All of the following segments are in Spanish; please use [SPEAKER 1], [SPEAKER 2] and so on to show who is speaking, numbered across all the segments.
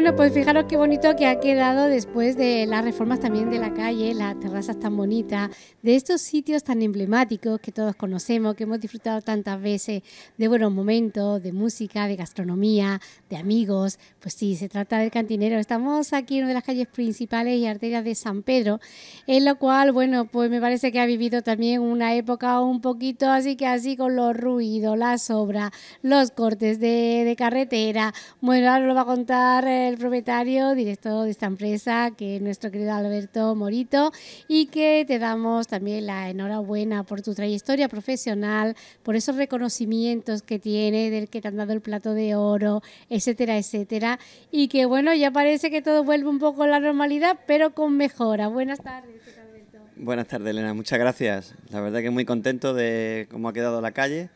[SPEAKER 1] Bueno, pues fijaros qué bonito que ha quedado después de las reformas también de la calle, las terrazas tan bonitas, de estos sitios tan emblemáticos que todos conocemos, que hemos disfrutado tantas veces, de buenos momentos, de música, de gastronomía, de amigos. Pues sí, se trata del cantinero. Estamos aquí en una de las calles principales y arterias de San Pedro, en lo cual, bueno, pues me parece que ha vivido también una época un poquito así que así con los ruidos, las obras, los cortes de, carretera. Bueno, ahora lo va a contar. Eh, el propietario directo de esta empresa, que es nuestro querido Alberto Morito, y que te damos también la enhorabuena por tu trayectoria profesional, por esos reconocimientos que tiene, del que te han dado el plato de oro, etcétera, etcétera. Y que bueno, ya parece que todo vuelve un poco a la normalidad, pero con mejora. Buenas tardes.
[SPEAKER 2] Alberto. Buenas tardes, Elena. Muchas gracias. La verdad que muy contento de cómo ha quedado la calle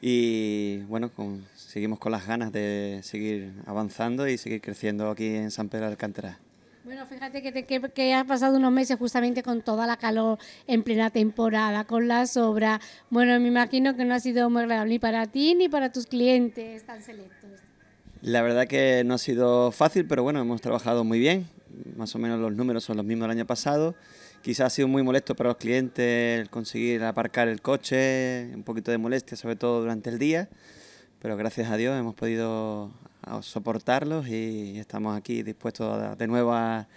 [SPEAKER 2] y bueno, con, seguimos con las ganas de seguir avanzando y seguir creciendo aquí en San Pedro de Alcántara.
[SPEAKER 1] Bueno, fíjate que, has pasado unos meses justamente con toda la calor en plena temporada, con la sobra. Bueno, me imagino que no ha sido muy agradable ni para ti ni para tus clientes tan selectos.
[SPEAKER 2] La verdad que no ha sido fácil, pero bueno, hemos trabajado muy bien. Más o menos los números son los mismos del año pasado. Quizás ha sido muy molesto para los clientes el conseguir aparcar el coche, un poquito de molestia, sobre todo durante el día pero gracias a Dios hemos podido soportarlos y estamos aquí dispuestos de nuevo a,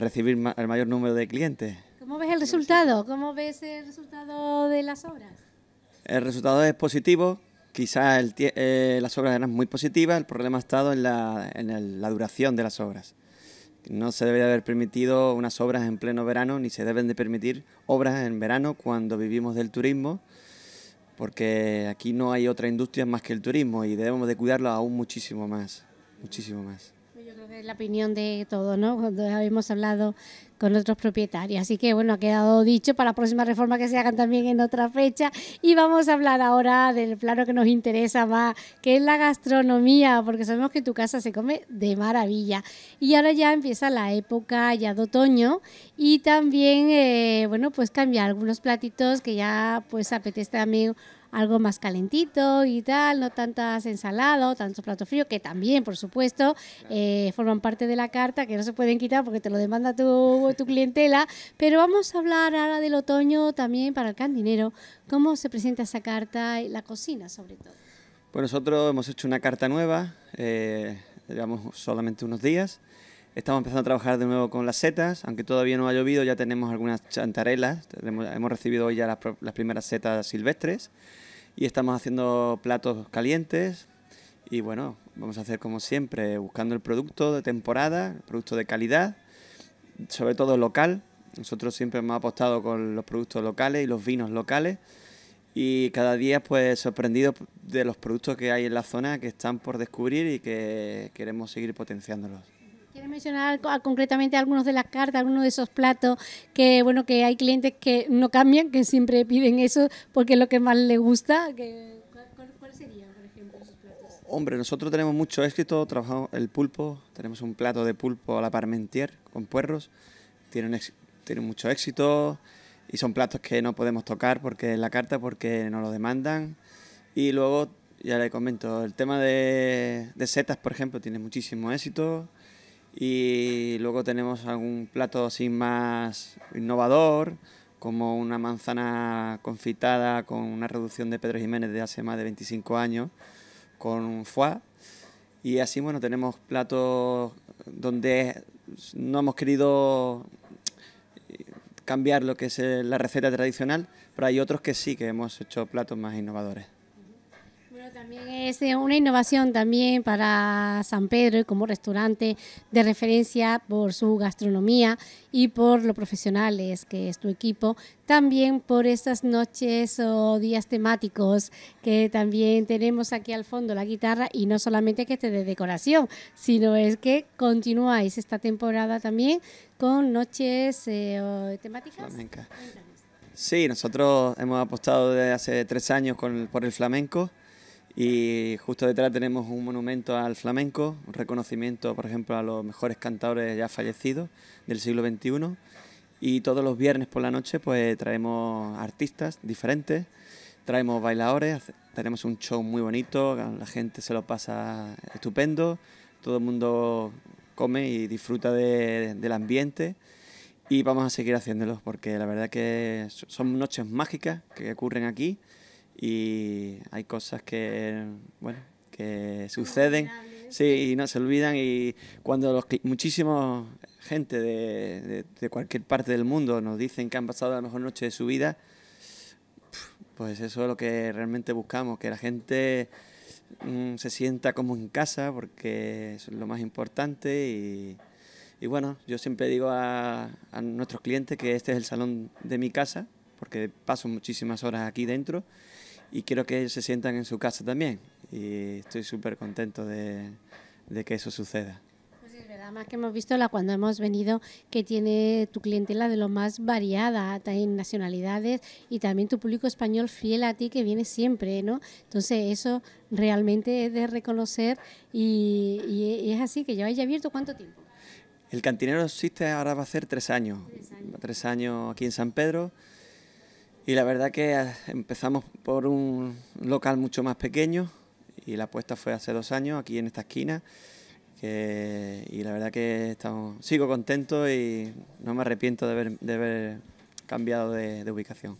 [SPEAKER 2] recibir el mayor número de clientes.
[SPEAKER 1] ¿Cómo ves el resultado? ¿Cómo ves el resultado de las obras?
[SPEAKER 2] El resultado es positivo. Quizás eh, las obras eran muy positivas, el problema ha estado en, la, la duración de las obras. No se debe haber permitido unas obras en pleno verano, ni se deben de permitir obras en verano cuando vivimos del turismo porque aquí no hay otra industria más que el turismo y debemos de cuidarlo aún muchísimo más, muchísimo más
[SPEAKER 1] la opinión de todo, ¿no? Cuando habíamos hablado con otros propietarios. Así que bueno, ha quedado dicho para la próxima reforma que se hagan también en otra fecha. Y vamos a hablar ahora del plano que nos interesa más, que es la gastronomía, porque sabemos que tu casa se come de maravilla. Y ahora ya empieza la época ya de otoño y también, eh, bueno, pues cambiar algunos platitos que ya pues apetece también algo más calentito y tal, no tantas ensaladas, tantos platos fríos, que también, por supuesto, eh, forman parte de la carta, que no se pueden quitar porque te lo demanda tu, tu clientela. Pero vamos a hablar ahora del otoño también para el candinero. ¿Cómo se presenta esa carta y la cocina, sobre todo?
[SPEAKER 2] Pues nosotros hemos hecho una carta nueva, eh, llevamos solamente unos días. Estamos empezando a trabajar de nuevo con las setas, aunque todavía no ha llovido, ya tenemos algunas chantarelas, hemos recibido hoy ya las primeras setas silvestres y estamos haciendo platos calientes y bueno, vamos a hacer como siempre, buscando el producto de temporada, el producto de calidad, sobre todo local. Nosotros siempre hemos apostado con los productos locales y los vinos locales y cada día pues sorprendido de los productos que hay en la zona que están por descubrir y que queremos seguir potenciándolos
[SPEAKER 1] mencionar ah, concretamente algunos de las cartas, algunos de esos platos que, bueno, que hay clientes que no cambian, que siempre piden eso porque es lo que más les gusta? ¿cuál, sería,
[SPEAKER 2] por ejemplo, esos platos? Hombre, nosotros tenemos mucho éxito, trabajamos el pulpo, tenemos un plato de pulpo a la parmentier con puerros, tiene mucho éxito y son platos que no podemos tocar porque en la carta porque no lo demandan y luego ya le comento, el tema de, de setas, por ejemplo, tiene muchísimo éxito. Y luego tenemos algún plato así más innovador, como una manzana confitada con una reducción de Pedro Jiménez de hace más de 25 años, con foie. Y así, bueno, tenemos platos donde no hemos querido cambiar lo que es la receta tradicional, pero hay otros que sí, que hemos hecho platos más innovadores.
[SPEAKER 1] También es eh, una innovación también para San Pedro como restaurante de referencia por su gastronomía y por lo profesionales que es tu equipo. También por estas noches o días temáticos que también tenemos aquí al fondo la guitarra y no solamente que esté de decoración, sino es que continuáis esta temporada también con noches eh, temáticas.
[SPEAKER 2] Sí, nosotros hemos apostado desde hace tres años por el flamenco. Y justo detrás tenemos un monumento al flamenco, un reconocimiento, por ejemplo, a los mejores cantadores ya fallecidos del siglo XXI. Y todos los viernes por la noche pues traemos artistas diferentes, traemos bailadores, tenemos un show muy bonito, la gente se lo pasa estupendo, todo el mundo come y disfruta del ambiente y vamos a seguir haciéndolos porque la verdad que son noches mágicas que ocurren aquí y hay cosas que, bueno, que suceden, sí, y no se olvidan y cuando los muchísimos gente de, cualquier parte del mundo nos dicen que han pasado la mejor noche de su vida, pues eso es lo que realmente buscamos, que la gente mm, se sienta como en casa, porque es lo más importante y, y bueno, yo siempre digo a, a nuestros clientes que este es el salón de mi casa, porque paso muchísimas horas aquí dentro y quiero que ellos se sientan en su casa también. Y estoy súper contento de, de, que eso suceda. Pues
[SPEAKER 1] es verdad, más que hemos visto la cuando hemos venido que tiene tu clientela de lo más variada, en nacionalidades y también tu público español fiel a ti que viene siempre, ¿no? Entonces eso realmente es de reconocer y, e, es así que ya ya abierto cuánto tiempo.
[SPEAKER 2] El cantinero existe ahora va a ser años, tres años, tres años aquí en San Pedro. Y la verdad que ah, empezamos por un local mucho más pequeño y la apuesta fue hace dos años aquí en esta esquina. y la verdad que estamos, sigo contento y no me arrepiento de haber, cambiado de ubicación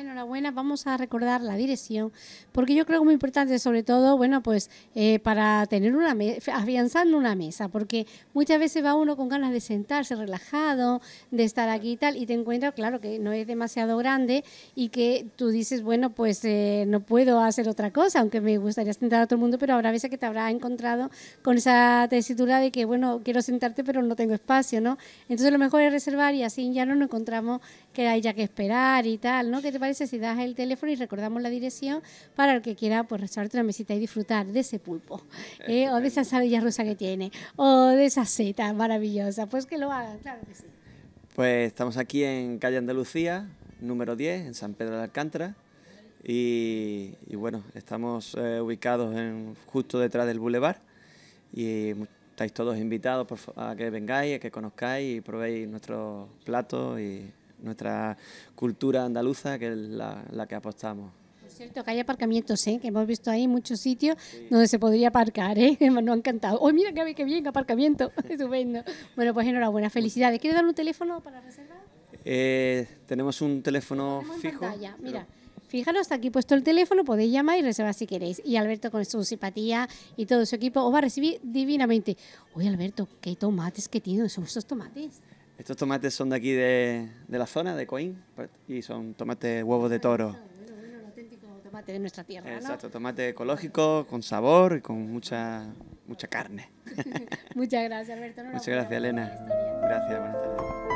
[SPEAKER 1] enhorabuena. Vamos a recordar la dirección, porque yo creo que es muy importante, sobre todo, bueno, pues eh, para tener una mesa, afianzando una mesa, porque muchas veces va uno con ganas de sentarse relajado, de estar aquí y tal, y te encuentras, claro, que no es demasiado grande y que tú dices, bueno, pues eh, no puedo hacer otra cosa, aunque me gustaría sentar a todo el mundo, pero habrá veces que te habrá encontrado con esa tesitura de que, bueno, quiero sentarte, pero no tengo espacio, ¿no? Entonces lo mejor es reservar y así ya no nos encontramos que haya que esperar y tal, ¿no? te necesidad el teléfono y recordamos la dirección para el que quiera pues rezarte una mesita y disfrutar de ese pulpo ¿eh? o de esa salilla rusa que tiene o de esa seta maravillosa? Pues que lo hagan, claro que sí.
[SPEAKER 2] Pues estamos aquí en calle Andalucía, número 10, en San Pedro de Alcántara. Y, bueno, estamos eh, ubicados en, justo detrás del bulevar. Y estáis todos invitados a que vengáis, a que conozcáis y probéis nuestro plato y nuestra cultura andaluza, que es la, que apostamos.
[SPEAKER 1] Es cierto, que hay aparcamientos, ¿eh? que hemos visto ahí muchos sitios donde se podría aparcar. ¿eh? Nos ha encantado. ¡Oh, mira qué, qué bien! Aparcamiento. Estupendo. Bueno, pues enhorabuena. Felicidades. ¿Quieres dar un teléfono para reservar?
[SPEAKER 2] Eh, tenemos un teléfono fijo.
[SPEAKER 1] Mira. está aquí puesto el teléfono, podéis llamar y reservar si queréis. Y Alberto con su simpatía y todo su equipo os va a recibir divinamente. Oye, Alberto, qué tomates que tienen, son esos tomates.
[SPEAKER 2] Estos tomates son de aquí de, la zona, de Coín, y son tomates huevos de toro. Ah, un auténtico tomate de nuestra tierra. Exacto, tomate ecológico, con sabor y con mucha, mucha carne.
[SPEAKER 1] Muchas gracias, Alberto. Muchas
[SPEAKER 2] gracias, Elena. Gracias, buenas tardes.